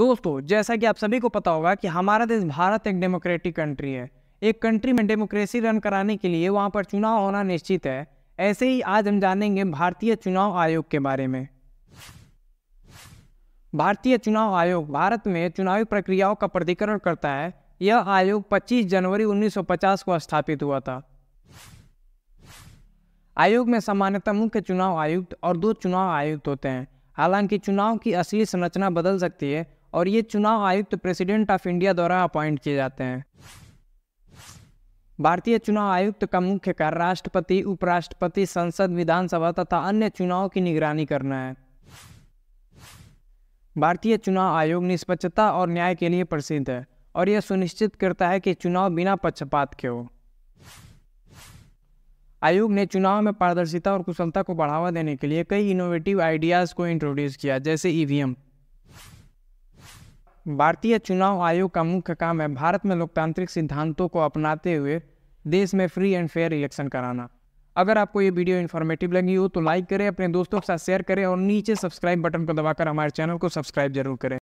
दोस्तों जैसा कि आप सभी को पता होगा कि हमारा देश भारत एक डेमोक्रेटिक कंट्री है एक कंट्री में डेमोक्रेसी रन कराने के लिए वहाँ पर चुनाव होना निश्चित है ऐसे ही आज हम जानेंगे भारतीय चुनाव आयोग के बारे में भारतीय चुनाव आयोग भारत में चुनावी प्रक्रियाओं का प्राधिकरण करता है यह आयोग 25 जनवरी 1950 को स्थापित हुआ था आयोग में सामान्यतः मुख्य चुनाव आयुक्त और दो चुनाव आयुक्त होते हैं हालांकि चुनाव की असली संरचना बदल सकती है और ये चुनाव आयुक्त प्रेसिडेंट ऑफ इंडिया द्वारा अपॉइंट किए जाते हैं भारतीय चुनाव आयुक्त का मुख्य कार्य राष्ट्रपति उपराष्ट्रपति संसद विधानसभा तथा अन्य चुनाव की निगरानी करना है भारतीय चुनाव आयोग निष्पक्षता और न्याय के लिए प्रसिद्ध है और यह सुनिश्चित करता है कि चुनाव बिना पक्षपात के हो आयोग ने चुनाव में पारदर्शिता और कुशलता को बढ़ावा देने के लिए कई इनोवेटिव आइडियाज़ को इंट्रोड्यूस किया जैसे ईवीएम e भारतीय चुनाव आयोग का मुख्य काम है भारत में लोकतांत्रिक सिद्धांतों को अपनाते हुए देश में फ्री एंड फेयर इलेक्शन कराना अगर आपको ये वीडियो इन्फॉर्मेटिव लगी हो तो लाइक करें अपने दोस्तों के साथ शेयर करें और नीचे सब्सक्राइब बटन को दबाकर हमारे चैनल को सब्सक्राइब जरूर करें